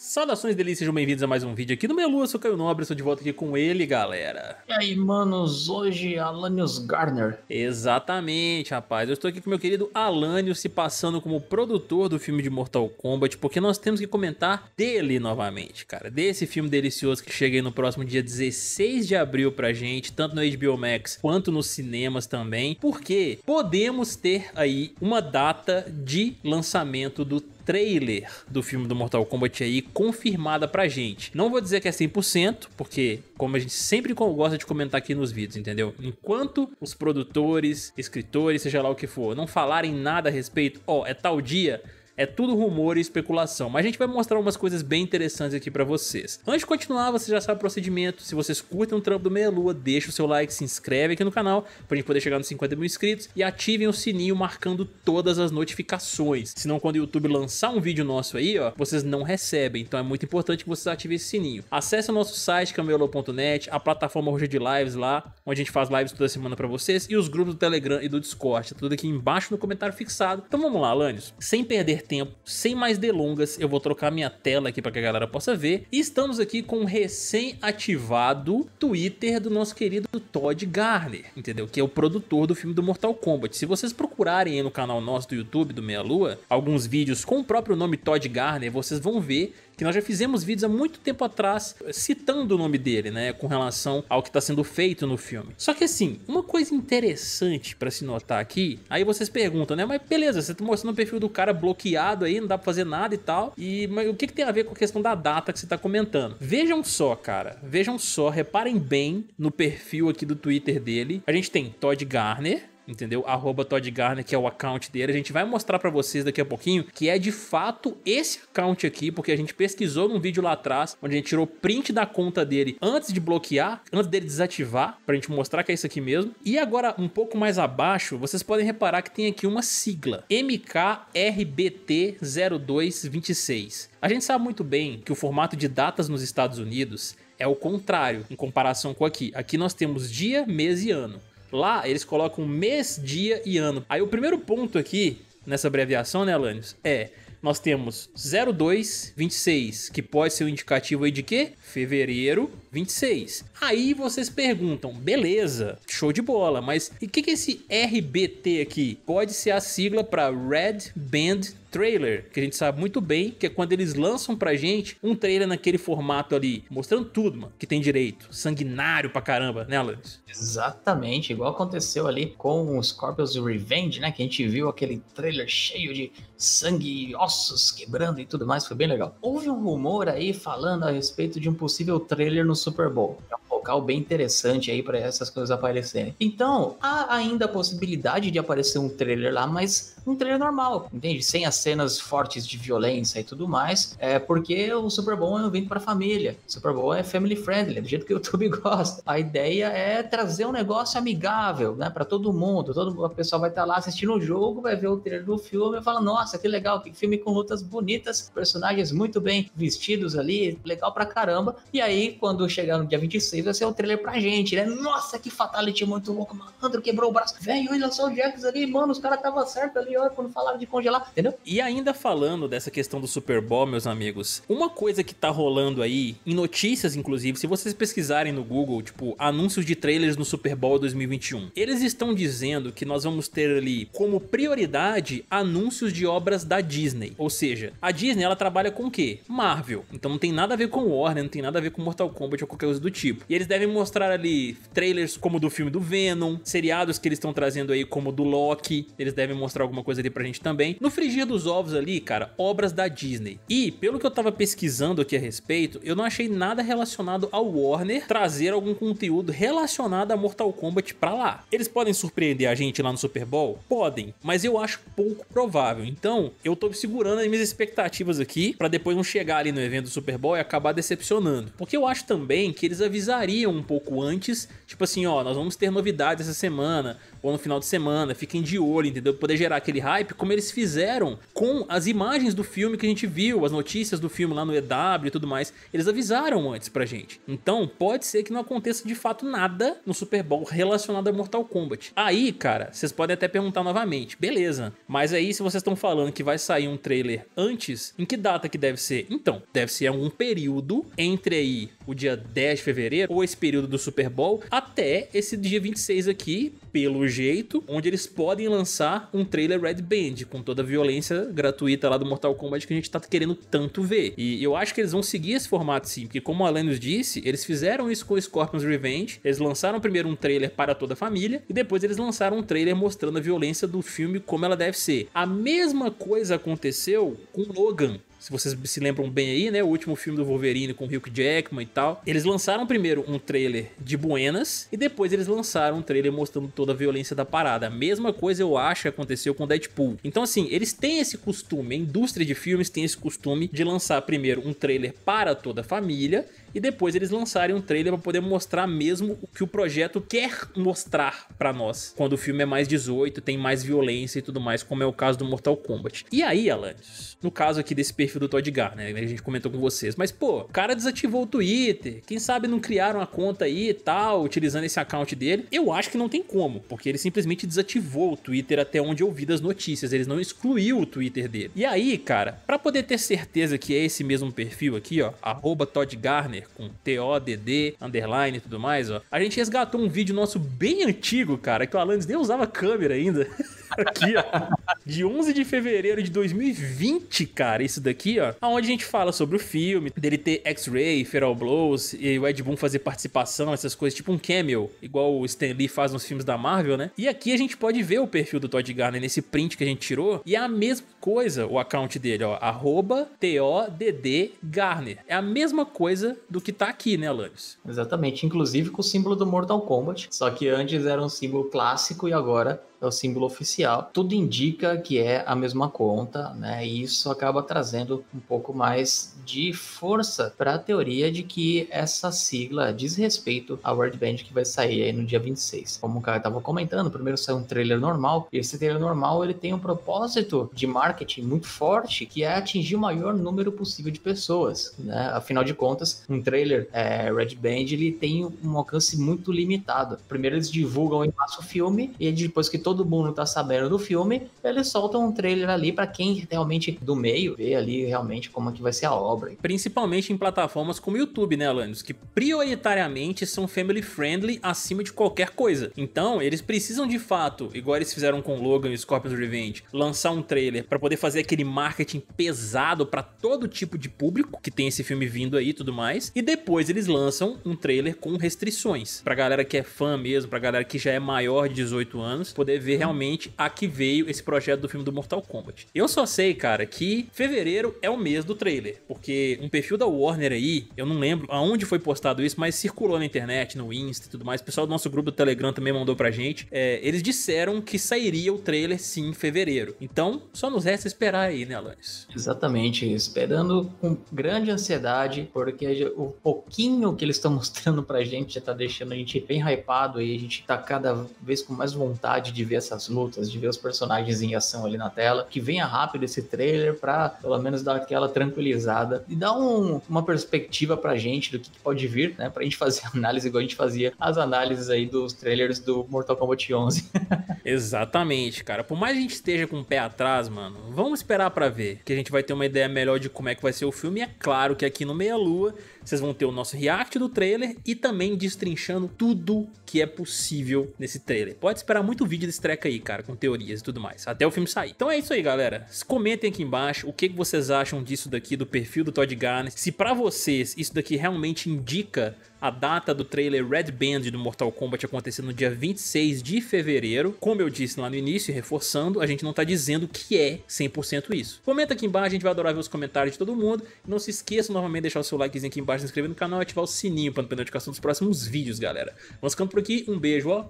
Saudações delícias, sejam bem-vindos a mais um vídeo aqui do Melu, Lua, eu sou Caio Nobre, estou de volta aqui com ele, galera. E aí, manos, hoje Alanios Garner. Exatamente, rapaz, eu estou aqui com meu querido Alanios, se passando como produtor do filme de Mortal Kombat, porque nós temos que comentar dele novamente, cara, desse filme delicioso que chega aí no próximo dia 16 de abril pra gente, tanto no HBO Max quanto nos cinemas também, porque podemos ter aí uma data de lançamento do trailer do filme do Mortal Kombat aí confirmada pra gente. Não vou dizer que é 100%, porque como a gente sempre gosta de comentar aqui nos vídeos, entendeu? Enquanto os produtores, escritores, seja lá o que for, não falarem nada a respeito, ó, oh, é tal dia, é tudo rumor e especulação, mas a gente vai mostrar umas coisas bem interessantes aqui para vocês. Antes de continuar, você já sabe o procedimento. Se vocês curtem o trampo do Meia Lua, deixa o seu like, se inscreve aqui no canal pra gente poder chegar nos 50 mil inscritos e ativem o sininho marcando todas as notificações. Senão quando o YouTube lançar um vídeo nosso aí, ó, vocês não recebem. Então é muito importante que vocês ativem esse sininho. Acesse o nosso site camelo.net, a plataforma Roja de Lives lá, onde a gente faz lives toda semana para vocês e os grupos do Telegram e do Discord, tá tudo aqui embaixo no comentário fixado. Então vamos lá, Lanios. Sem perder tempo. Sem mais delongas, eu vou trocar minha tela aqui para que a galera possa ver. E estamos aqui com o recém-ativado Twitter do nosso querido Todd Garner, entendeu? Que é o produtor do filme do Mortal Kombat. Se vocês procurarem aí no canal nosso do YouTube do Meia Lua, alguns vídeos com o próprio nome Todd Garner, vocês vão ver que nós já fizemos vídeos há muito tempo atrás citando o nome dele, né, com relação ao que está sendo feito no filme. Só que assim, uma coisa interessante para se notar aqui, aí vocês perguntam, né, mas beleza, você tá mostrando o perfil do cara bloqueado aí, não dá para fazer nada e tal, e mas o que, que tem a ver com a questão da data que você tá comentando? Vejam só, cara, vejam só, reparem bem no perfil aqui do Twitter dele, a gente tem Todd Garner, entendeu? Arroba Todd Garner, que é o account dele. A gente vai mostrar para vocês daqui a pouquinho que é de fato esse account aqui, porque a gente pesquisou num vídeo lá atrás, onde a gente tirou print da conta dele antes de bloquear, antes dele desativar, pra gente mostrar que é isso aqui mesmo. E agora, um pouco mais abaixo, vocês podem reparar que tem aqui uma sigla, MKRBT0226. A gente sabe muito bem que o formato de datas nos Estados Unidos é o contrário em comparação com aqui. Aqui nós temos dia, mês e ano. Lá eles colocam mês, dia e ano. Aí o primeiro ponto aqui nessa abreviação, né, Alanis, é nós temos 0226, que pode ser um indicativo aí de quê? Fevereiro 26. Aí vocês perguntam, beleza, show de bola, mas e o que, que esse RBT aqui? Pode ser a sigla para Red Band trailer, que a gente sabe muito bem, que é quando eles lançam pra gente um trailer naquele formato ali, mostrando tudo, mano, que tem direito. Sanguinário pra caramba, né, Alex? Exatamente, igual aconteceu ali com os Scorpions Revenge, né? Que a gente viu aquele trailer cheio de sangue e ossos quebrando e tudo mais, foi bem legal. Houve um rumor aí falando a respeito de um possível trailer no Super Bowl focal bem interessante aí para essas coisas aparecerem. Então, há ainda a possibilidade de aparecer um trailer lá, mas um trailer normal, entende? Sem as cenas fortes de violência e tudo mais, é porque o Super Bowl é um evento para família. O Super Bowl é family friendly, é do jeito que o YouTube gosta. A ideia é trazer um negócio amigável, né, para todo mundo. Todo o pessoal vai estar tá lá assistindo o jogo, vai ver o trailer do filme e fala: "Nossa, que legal, que filme com lutas bonitas, personagens muito bem vestidos ali, legal pra caramba". E aí quando chegar no dia 26 ser o trailer pra gente, né? Nossa, que fatality muito louco, malandro, quebrou o braço. Velho, olha só o Jax ali, mano, os caras tava certo ali, ó, quando falaram de congelar, entendeu? E ainda falando dessa questão do Super Bowl, meus amigos, uma coisa que tá rolando aí, em notícias inclusive, se vocês pesquisarem no Google, tipo, anúncios de trailers no Super Bowl 2021, eles estão dizendo que nós vamos ter ali como prioridade anúncios de obras da Disney. Ou seja, a Disney ela trabalha com o quê? Marvel. Então não tem nada a ver com Warner, não tem nada a ver com Mortal Kombat ou qualquer coisa do tipo. E eles devem mostrar ali trailers como do filme do Venom, seriados que eles estão trazendo aí como do Loki, eles devem mostrar alguma coisa ali pra gente também. No frigir dos ovos ali, cara, obras da Disney. E, pelo que eu tava pesquisando aqui a respeito, eu não achei nada relacionado ao Warner trazer algum conteúdo relacionado a Mortal Kombat pra lá. Eles podem surpreender a gente lá no Super Bowl? Podem, mas eu acho pouco provável. Então, eu tô segurando as minhas expectativas aqui para depois não chegar ali no evento do Super Bowl e acabar decepcionando. Porque eu acho também que eles avisariam avisariam um pouco antes, tipo assim, ó, nós vamos ter novidades essa semana, ou no final de semana, fiquem de olho, entendeu? Poder gerar aquele hype, como eles fizeram com as imagens do filme que a gente viu, as notícias do filme lá no EW e tudo mais, eles avisaram antes pra gente. Então, pode ser que não aconteça de fato nada no Super Bowl relacionado a Mortal Kombat. Aí, cara, vocês podem até perguntar novamente, beleza, mas aí se vocês estão falando que vai sair um trailer antes, em que data que deve ser? Então, deve ser algum período entre aí o dia 10 de fevereiro, ou esse período do Super Bowl, até esse dia 26 aqui, pelo jeito, onde eles podem lançar um trailer Red Band, com toda a violência gratuita lá do Mortal Kombat que a gente tá querendo tanto ver. E eu acho que eles vão seguir esse formato sim, porque como a Alanis disse, eles fizeram isso com o Scorpion's Revenge, eles lançaram primeiro um trailer para toda a família, e depois eles lançaram um trailer mostrando a violência do filme como ela deve ser. A mesma coisa aconteceu com Logan, se vocês se lembram bem aí, né? O último filme do Wolverine com Hugh Jackman e tal. Eles lançaram primeiro um trailer de Buenas e depois eles lançaram um trailer mostrando toda a violência da parada. A mesma coisa eu acho que aconteceu com Deadpool. Então, assim, eles têm esse costume, a indústria de filmes tem esse costume de lançar primeiro um trailer para toda a família e depois eles lançarem um trailer para poder mostrar mesmo o que o projeto quer mostrar para nós. Quando o filme é mais 18, tem mais violência e tudo mais, como é o caso do Mortal Kombat. E aí, Alanis, no caso aqui desse perfil perfil do Todd Gar, né? A gente comentou com vocês. Mas, pô, o cara desativou o Twitter. Quem sabe não criaram a conta aí e tal, utilizando esse account dele? Eu acho que não tem como, porque ele simplesmente desativou o Twitter até onde eu vi das notícias. Eles não excluiu o Twitter dele. E aí, cara, para poder ter certeza que é esse mesmo perfil aqui, ó, arroba Todd Garner, com T-O-D-D, underline e tudo mais, ó, a gente resgatou um vídeo nosso bem antigo, cara, que o Alanis nem usava câmera ainda. aqui, ó, de 11 de fevereiro de 2020, cara, isso daqui, ó, aonde a gente fala sobre o filme, dele ter X-Ray, Feral Blows e o Ed Boon fazer participação, essas coisas, tipo um cameo, igual o Stan Lee faz nos filmes da Marvel, né? E aqui a gente pode ver o perfil do Todd Garner nesse print que a gente tirou, e é a mesma coisa o account dele, ó, arroba T-O-D-D Garner. É a mesma coisa do que tá aqui, né, Alanis? Exatamente, inclusive com o símbolo do Mortal Kombat, só que antes era um símbolo clássico e agora é o símbolo oficial. Tudo indica que é a mesma conta, né? E isso acaba trazendo um pouco mais de força para a teoria de que essa sigla diz respeito à World Band que vai sair aí no dia 26. Como o cara estava comentando, primeiro saiu um trailer normal, e esse trailer normal ele tem um propósito de marketing muito forte, que é atingir o maior número possível de pessoas, né? Afinal de contas, um trailer é, Red Band ele tem um alcance muito limitado. Primeiro eles divulgam e passam o filme, e depois que todo mundo tá sabendo do filme, eles soltam um trailer ali para quem realmente do meio vê ali realmente como é que vai ser a obra. Principalmente em plataformas como o YouTube, né, Alanis? Que prioritariamente são family friendly acima de qualquer coisa. Então, eles precisam de fato, igual eles fizeram com Logan e Scorpion's Revenge, lançar um trailer para poder fazer aquele marketing pesado para todo tipo de público que tem esse filme vindo aí e tudo mais. E depois eles lançam um trailer com restrições pra galera que é fã mesmo, pra galera que já é maior de 18 anos, poder ver realmente a que veio esse projeto do filme do Mortal Kombat. Eu só sei, cara, que fevereiro é o mês do trailer, porque um perfil da Warner aí, eu não lembro aonde foi postado isso, mas circulou na internet, no Insta e tudo mais. O pessoal do nosso grupo do Telegram também mandou pra gente. É, eles disseram que sairia o trailer sim em fevereiro. Então, só nos resta esperar aí, né, Alanis? Exatamente, esperando com grande ansiedade, porque o pouquinho que eles estão mostrando pra gente já tá deixando a gente bem hypado aí, a gente tá cada vez com mais vontade de ver essas lutas, de ver os personagens em ação ali na tela, que venha rápido esse trailer para pelo menos dar aquela tranquilizada e dar um, uma perspectiva pra gente do que, que, pode vir, né? Pra gente fazer análise igual a gente fazia as análises aí dos trailers do Mortal Kombat 11. Exatamente, cara. Por mais que a gente esteja com o pé atrás, mano, vamos esperar para ver, que a gente vai ter uma ideia melhor de como é que vai ser o filme. E é claro que aqui no Meia Lua vocês vão ter o nosso react do trailer e também destrinchando tudo que é possível nesse trailer. Pode esperar muito vídeo desse treco aí, cara, com teorias e tudo mais, até o filme sair. Então é isso aí, galera. Comentem aqui embaixo o que vocês acham disso daqui, do perfil do Todd Garner. Se para vocês isso daqui realmente indica a data do trailer Red Band do Mortal Kombat aconteceu no dia 26 de fevereiro. Como eu disse lá no início, reforçando, a gente não tá dizendo que é 100% isso. Comenta aqui embaixo, a gente vai adorar ver os comentários de todo mundo. não se esqueça novamente de deixar o seu likezinho aqui embaixo, se inscrever no canal e ativar o sininho para não perder a notificação dos próximos vídeos, galera. Vamos ficando por aqui, um beijo, ó.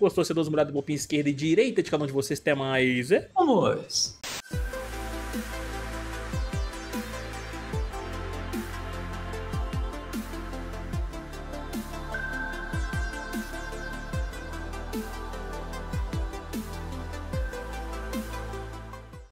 Gostou, torcedores molhados do golpinho esquerda e direita de cada um de vocês. Até mais. É? Vamos!